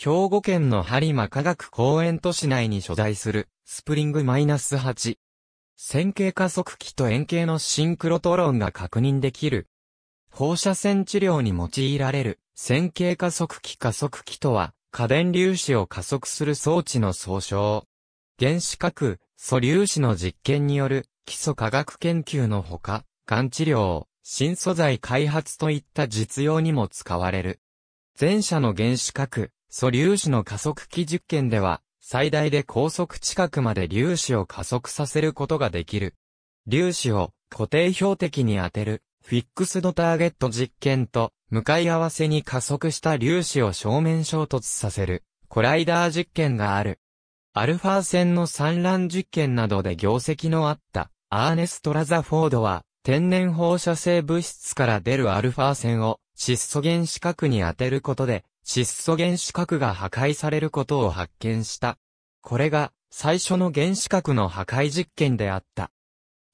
兵庫県の播磨科学公園都市内に所在する、スプリング -8。線形加速器と円形のシンクロトロンが確認できる。放射線治療に用いられる、線形加速器加速器とは、過電粒子を加速する装置の総称。原子核、素粒子の実験による、基礎科学研究のほか、がん治療、新素材開発といった実用にも使われる。前者の原子核、素粒子の加速器実験では、最大で高速近くまで粒子を加速させることができる。粒子を固定標的に当てる、フィックスドターゲット実験と、向かい合わせに加速した粒子を正面衝突させる、コライダー実験がある。アルファ線の散乱実験などで業績のあった、アーネスト・ラザフォードは、天然放射性物質から出るアルファ線を、窒素原子核に当てることで、窒素原子核が破壊されることを発見した。これが最初の原子核の破壊実験であった。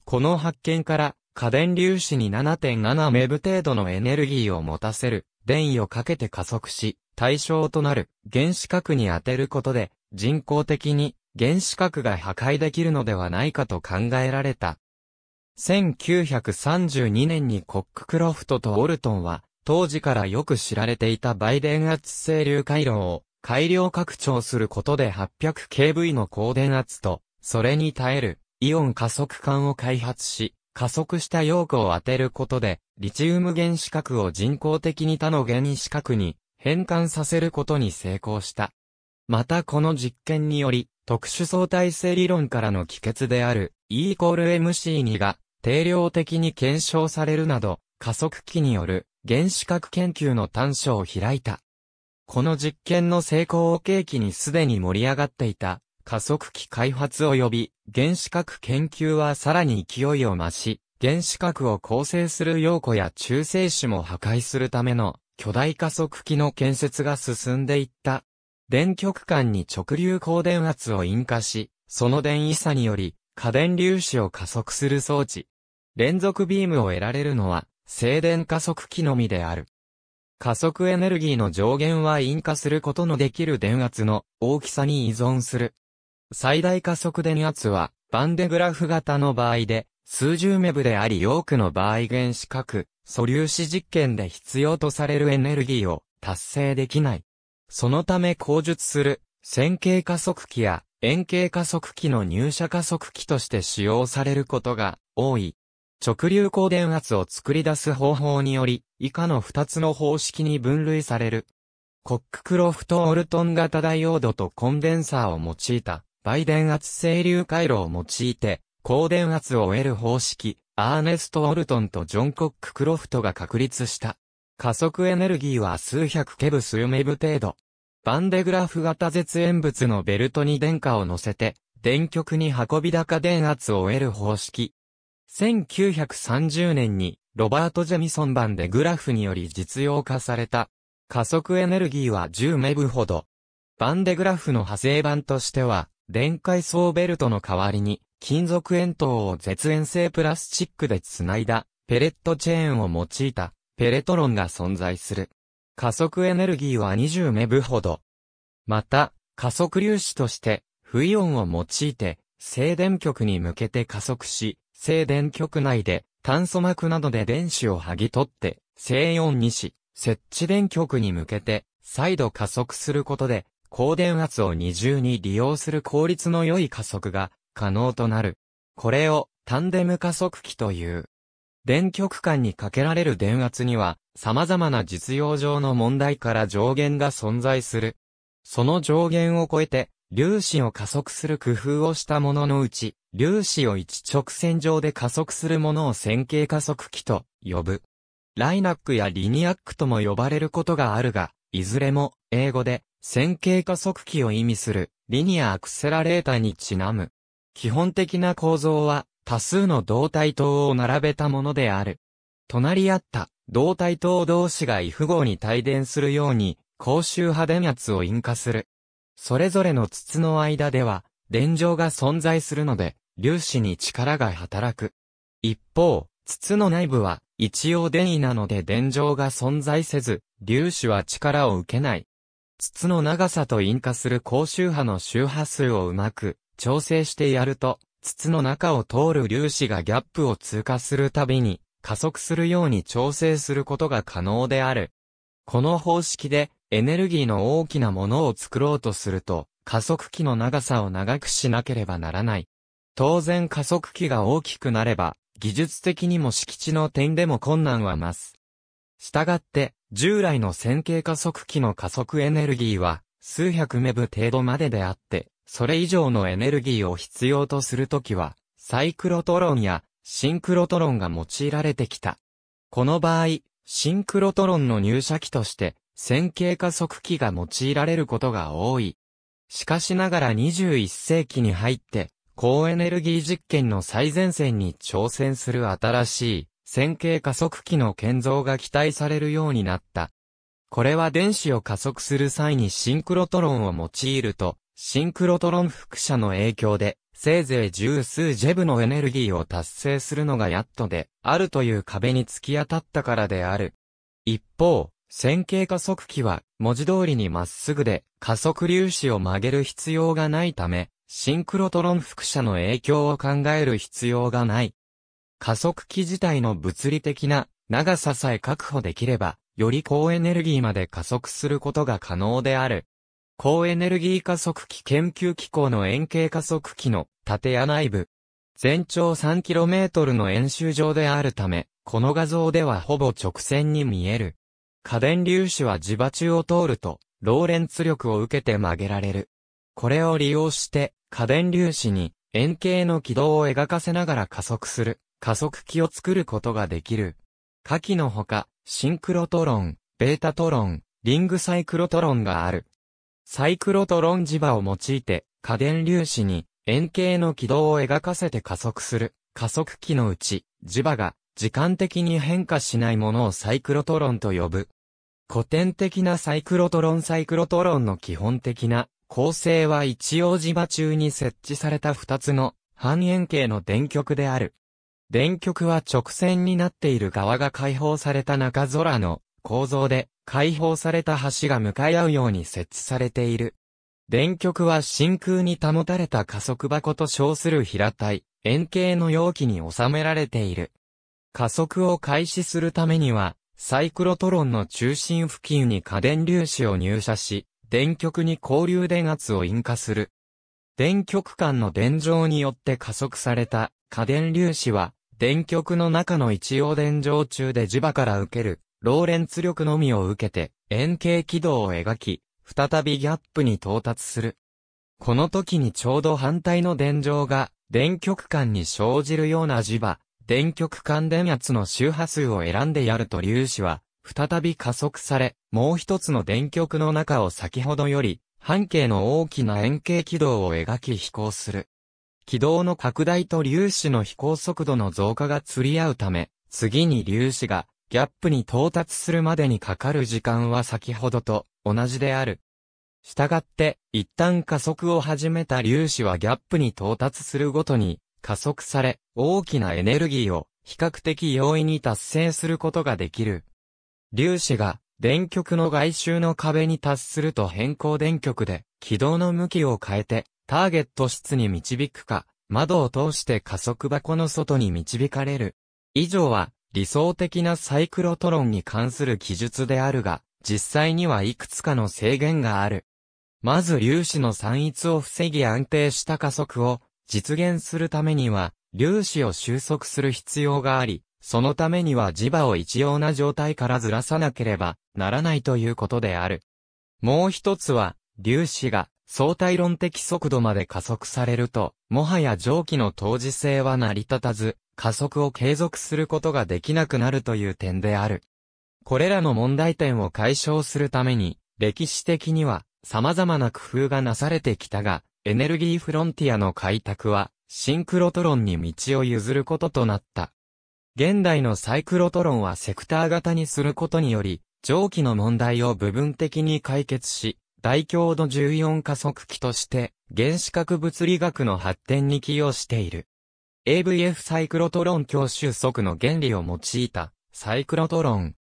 この発見から過電粒子に7.7メブ程度のエネルギーを持たせる電位をかけて加速し、対象となる原子核に当てることで人工的に原子核が破壊できるのではないかと考えられた。1932年にコッククロフトとオルトンは当時からよく知られていた倍電圧整流回路を改良拡張することで 800kV の高電圧と、それに耐えるイオン加速管を開発し、加速した陽器を当てることで、リチウム原子核を人工的に他の原子核に変換させることに成功した。またこの実験により、特殊相対性理論からの帰結である E イコール MC2 が定量的に検証されるなど、加速器による原子核研究の端緒を開いた。この実験の成功を契機にすでに盛り上がっていた加速器開発及び原子核研究はさらに勢いを増し、原子核を構成する陽子や中性子も破壊するための巨大加速器の建設が進んでいった。電極間に直流光電圧を引火し、その電位差により、過電粒子を加速する装置。連続ビームを得られるのは、静電加速器のみである。加速エネルギーの上限は引火することのできる電圧の大きさに依存する。最大加速電圧は、バンデグラフ型の場合で、数十メブであり多くの場合原子核、素粒子実験で必要とされるエネルギーを達成できない。そのため口述する、線形加速器や円形加速器の入射加速器として使用されることが多い。直流光電圧を作り出す方法により、以下の2つの方式に分類される。コッククロフト・オルトン型ダイオードとコンデンサーを用いた、倍電圧整流回路を用いて、高電圧を得る方式、アーネスト・オルトンとジョン・コック・クロフトが確立した。加速エネルギーは数百ケブ数メブ程度。バンデグラフ型絶縁物のベルトに電荷を乗せて、電極に運び高電圧を得る方式、1930年にロバート・ジェミソン版でグラフにより実用化された。加速エネルギーは10メブほど。バンデグラフの派生版としては、電解層ベルトの代わりに、金属円筒を絶縁性プラスチックで繋いだ、ペレットチェーンを用いた、ペレトロンが存在する。加速エネルギーは20メブほど。また、加速粒子として、不イオンを用いて、静電極に向けて加速し、静電極内で炭素膜などで電子を剥ぎ取って、静音にし、設置電極に向けて、再度加速することで、高電圧を二重に利用する効率の良い加速が可能となる。これをタンデム加速器という。電極間にかけられる電圧には、様々な実用上の問題から上限が存在する。その上限を超えて、粒子を加速する工夫をしたもののうち、粒子を一直線上で加速するものを線形加速器と呼ぶ。ライナックやリニアックとも呼ばれることがあるが、いずれも英語で線形加速器を意味するリニアアクセラレータにちなむ。基本的な構造は多数の導体等を並べたものである。隣り合った導体等同士が異符号に帯電するように、高周波電圧を引火する。それぞれの筒の間では、電状が存在するので、粒子に力が働く。一方、筒の内部は、一応電位なので電状が存在せず、粒子は力を受けない。筒の長さと引火する高周波の周波数をうまく調整してやると、筒の中を通る粒子がギャップを通過するたびに加速するように調整することが可能である。この方式でエネルギーの大きなものを作ろうとすると、加速器の長さを長くしなければならない。当然加速器が大きくなれば、技術的にも敷地の点でも困難は増す。したがって、従来の線形加速器の加速エネルギーは、数百メブ程度までであって、それ以上のエネルギーを必要とするときは、サイクロトロンやシンクロトロンが用いられてきた。この場合、シンクロトロンの入射器として、線形加速器が用いられることが多い。しかしながら21世紀に入って、高エネルギー実験の最前線に挑戦する新しい線形加速器の建造が期待されるようになった。これは電子を加速する際にシンクロトロンを用いると、シンクロトロン複射の影響でせいぜい十数ジェブのエネルギーを達成するのがやっとで、あるという壁に突き当たったからである。一方、線形加速器は、文字通りにまっすぐで、加速粒子を曲げる必要がないため、シンクロトロン複射の影響を考える必要がない。加速器自体の物理的な長ささえ確保できれば、より高エネルギーまで加速することが可能である。高エネルギー加速器研究機構の円形加速器の建屋内部。全長 3km の円周上であるため、この画像ではほぼ直線に見える。過電粒子は磁場中を通ると、ローレンツ力を受けて曲げられる。これを利用して、過電粒子に円形の軌道を描かせながら加速する、加速器を作ることができる。下記のほか、シンクロトロン、ベータトロン、リングサイクロトロンがある。サイクロトロン磁場を用いて、過電粒子に円形の軌道を描かせて加速する、加速器のうち、磁場が時間的に変化しないものをサイクロトロンと呼ぶ。古典的なサイクロトロンサイクロトロンの基本的な構成は一応磁場中に設置された二つの半円形の電極である。電極は直線になっている側が解放された中空の構造で、開放された橋が向かい合うように設置されている。電極は真空に保たれた加速箱と称する平たい、円形の容器に収められている。加速を開始するためには、サイクロトロンの中心付近に過電粒子を入射し、電極に交流電圧を引火する。電極間の電状によって加速された過電粒子は、電極の中の一応電状中で磁場から受けるローレンツ力のみを受けて、円形軌道を描き、再びギャップに到達する。この時にちょうど反対の電場が、電極間に生じるような磁場、電極間電圧の周波数を選んでやると粒子は、再び加速され、もう一つの電極の中を先ほどより、半径の大きな円形軌道を描き飛行する。軌道の拡大と粒子の飛行速度の増加が釣り合うため、次に粒子がギャップに到達するまでにかかる時間は先ほどと同じである。したがって、一旦加速を始めた粒子はギャップに到達するごとに、加速され、大きなエネルギーを比較的容易に達成することができる。粒子が電極の外周の壁に達すると変更電極で軌道の向きを変えてターゲット室に導くか、窓を通して加速箱の外に導かれる。以上は理想的なサイクロトロンに関する記述であるが、実際にはいくつかの制限がある。まず粒子の散逸を防ぎ安定した加速を実現するためには、粒子を収束する必要があり、そのためには磁場を一様な状態からずらさなければならないということである。もう一つは、粒子が相対論的速度まで加速されると、もはや蒸気の当時性は成り立たず、加速を継続することができなくなるという点である。これらの問題点を解消するために、歴史的には様々な工夫がなされてきたが、エネルギーフロンティアの開拓は、シンクロトロンに道を譲ることとなった。現代のサイクロトロンはセクター型にすることにより、蒸気の問題を部分的に解決し、大強度14加速器として、原子核物理学の発展に寄与している。AVF サイクロトロン強収束の原理を用いた、サイクロトロン。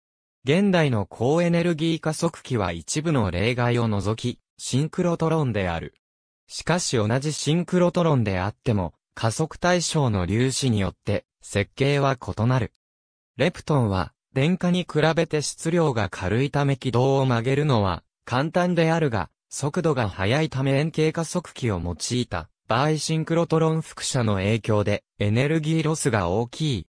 現代の高エネルギー加速器は一部の例外を除き、シンクロトロンである。しかし同じシンクロトロンであっても、加速対象の粒子によって、設計は異なる。レプトンは、電荷に比べて質量が軽いため軌道を曲げるのは、簡単であるが、速度が速いため円形加速器を用いた場合シンクロトロン複写の影響でエネルギーロスが大きい。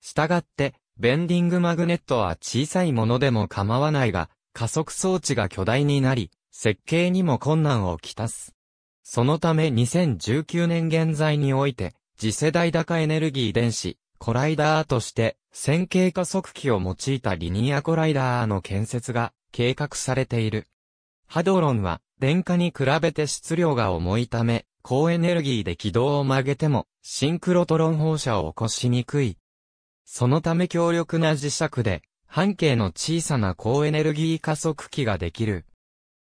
したがって、ベンディングマグネットは小さいものでも構わないが、加速装置が巨大になり、設計にも困難をきたす。そのため2019年現在において、次世代高エネルギー電子、コライダーとして、線形加速器を用いたリニアコライダーの建設が計画されている。ハドロンは、電荷に比べて質量が重いため、高エネルギーで軌道を曲げても、シンクロトロン放射を起こしにくい。そのため強力な磁石で、半径の小さな高エネルギー加速器ができる。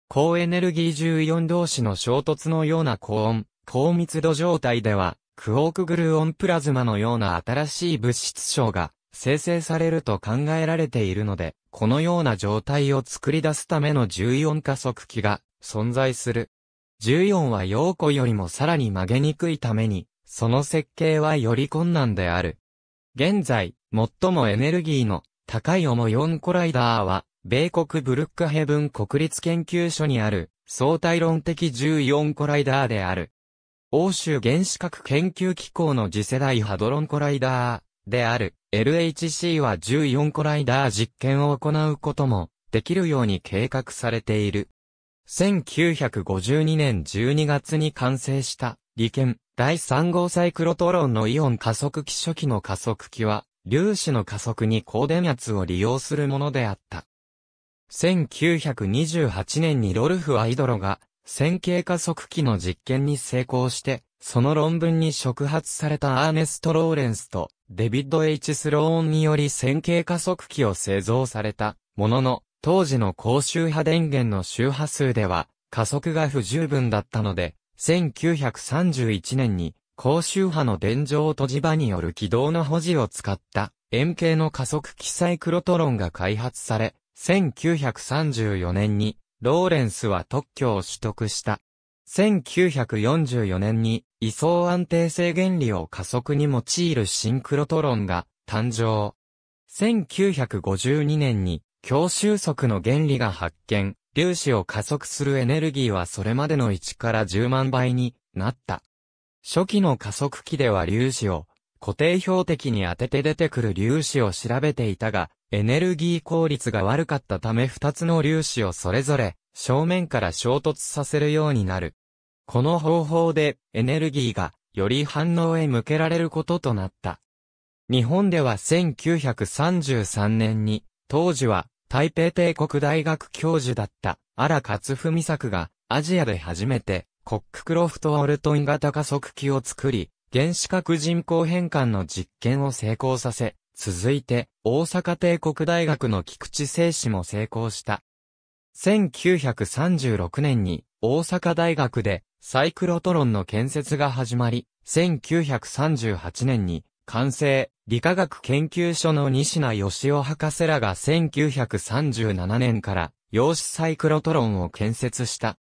高エネルギー重イオン同士の衝突のような高温、高密度状態では、クオークグルーオンプラズマのような新しい物質症が生成されると考えられているので、このような状態を作り出すための14加速器が存在する。14は陽子よりもさらに曲げにくいために、その設計はより困難である。現在、最もエネルギーの高い重4コライダーは、米国ブルックヘブン国立研究所にある相対論的14コライダーである。欧州原子核研究機構の次世代ハドロンコライダーである。LHC は14個ライダー実験を行うこともできるように計画されている。1952年12月に完成した理研第3号サイクロトロンのイオン加速器初期の加速器は粒子の加速に高電圧を利用するものであった。1928年にロルフ・アイドロが線形加速器の実験に成功して、その論文に触発されたアーネスト・ローレンスとデビッド・ H・ スローンにより線形加速器を製造されたものの、当時の高周波電源の周波数では加速が不十分だったので、1931年に高周波の電状閉じ場による軌道の保持を使った円形の加速器サイクロトロンが開発され、1934年にローレンスは特許を取得した。1944年に位相安定性原理を加速に用いるシンクロトロンが誕生。1952年に強収束の原理が発見、粒子を加速するエネルギーはそれまでの1から10万倍になった。初期の加速器では粒子を固定標的に当てて出てくる粒子を調べていたが、エネルギー効率が悪かったため2つの粒子をそれぞれ正面から衝突させるようになる。この方法でエネルギーがより反応へ向けられることとなった。日本では1933年に、当時は台北帝国大学教授だった荒勝文作がアジアで初めてコッククロフト・オルトン型加速器を作り、原子核人口変換の実験を成功させ、続いて大阪帝国大学の菊池聖史も成功した。1936年に大阪大学でサイクロトロンの建設が始まり、1938年に完成、理化学研究所の西名義雄博士らが1937年から陽子サイクロトロンを建設した。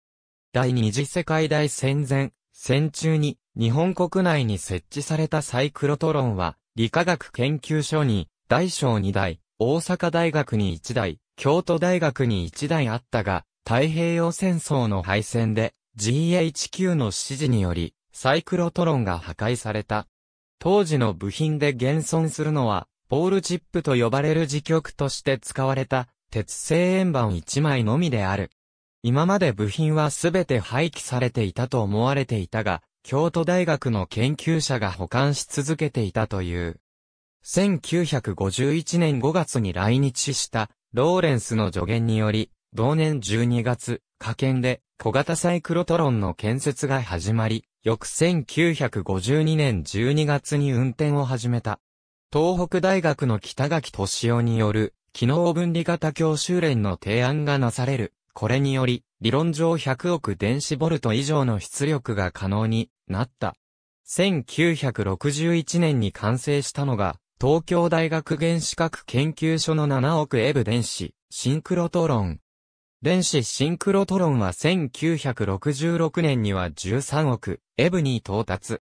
第二次世界大戦前、戦中に日本国内に設置されたサイクロトロンは、理化学研究所に大小2台、大阪大学に1台、京都大学に1台あったが、太平洋戦争の敗戦で GHQ の指示により、サイクロトロンが破壊された。当時の部品で現存するのは、ポールチップと呼ばれる磁極として使われた、鉄製円盤1枚のみである。今まで部品はすべて廃棄されていたと思われていたが、京都大学の研究者が保管し続けていたという。1951年5月に来日した、ローレンスの助言により、同年12月、科研で小型サイクロトロンの建設が始まり、翌1952年12月に運転を始めた。東北大学の北垣敏夫による、機能分離型教習連の提案がなされる。これにより、理論上100億電子ボルト以上の出力が可能になった。1961年に完成したのが、東京大学原子核研究所の7億エブ電子、シンクロトロン、電子シンクロトロンは1966年には13億、エブに到達。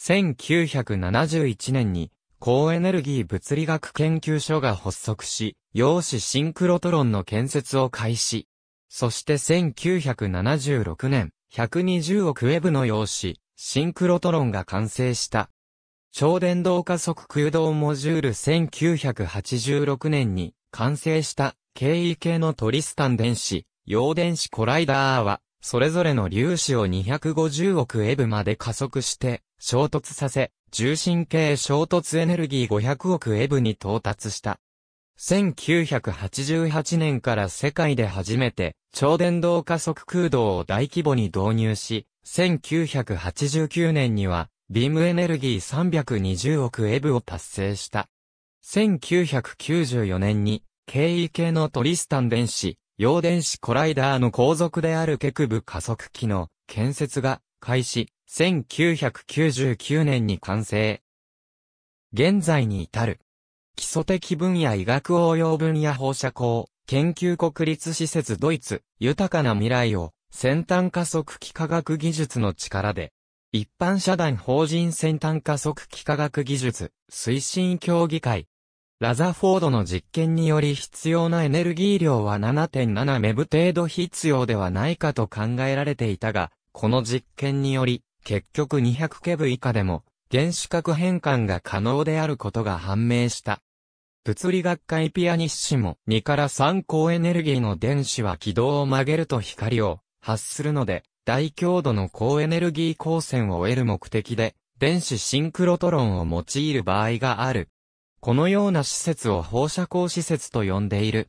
1971年に、高エネルギー物理学研究所が発足し、陽子シンクロトロンの建設を開始。そして1976年、120億エブの陽子、シンクロトロンが完成した。超電動加速空洞モジュール1986年に完成した経緯系のトリスタン電子、陽電子コライダーは、それぞれの粒子を250億エブまで加速して、衝突させ、重心系衝突エネルギー500億エブに到達した。1988年から世界で初めて超電導加速空洞を大規模に導入し、1989年にはビームエネルギー320億エブを達成した。1994年に経緯系のトリスタン電子、陽電子コライダーの後続であるケクブ加速機の建設が開始、1999年に完成。現在に至る。基礎的分野医学応用分野放射光、研究国立施設ドイツ、豊かな未来を、先端加速器科学技術の力で、一般社団法人先端加速器科学技術推進協議会、ラザフォードの実験により必要なエネルギー量は7.7メブ程度必要ではないかと考えられていたが、この実験により、結局200ケブ以下でも、原子核変換が可能であることが判明した。物理学会ピアニッシも2から3高エネルギーの電子は軌道を曲げると光を発するので、大強度の高エネルギー光線を得る目的で、電子シンクロトロンを用いる場合がある。このような施設を放射光施設と呼んでいる。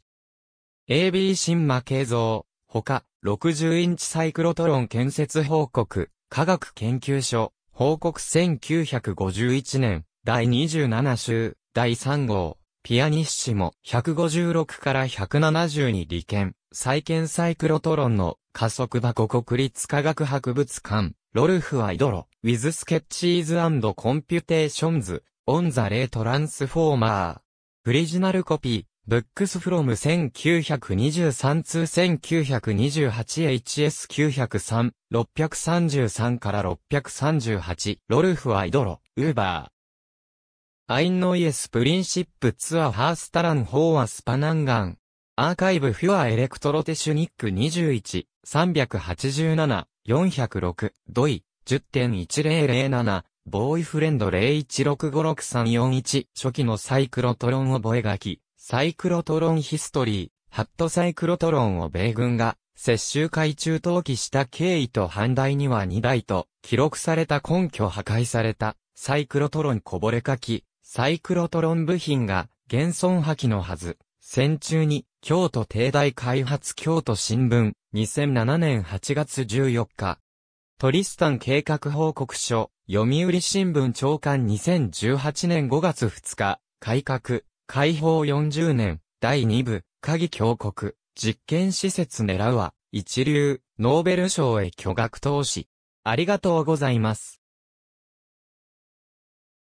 AB 新魔形像、ほか、60インチサイクロトロン建設報告、科学研究所、報告1951年、第27週、第3号、ピアニッシモ、156から170に利権、再建サイクロトロンの加速箱国立科学博物館、ロルフ・アイドロ、ウィズ・スケッチーズコンピュテーションズ、オン・ザ・レイ・トランスフォーマー。オリジナルコピー、ブックスフロム1923通 1928HS903、633から638、ロルフ・アイドロ、ウーバー。アインノイエスプリンシップツアー・ハースタランホーアスパナンガン。アーカイブフュアエレクトロテシュニック21、387、406、ドイ、10.1007、ボーイフレンド01656341初期のサイクロトロン覚書、サイクロトロンヒストリー、ハットサイクロトロンを米軍が、接収海中投棄した経緯と反対には2台と、記録された根拠破壊された、サイクロトロンこぼれ書き、サイクロトロン部品が、現存破棄のはず、戦中に、京都帝大開発京都新聞、2007年8月14日。トリスタン計画報告書、読売新聞長官2018年5月2日、改革、解放40年、第2部、鍵峡国、実験施設狙うは、一流、ノーベル賞へ巨額投資。ありがとうございます。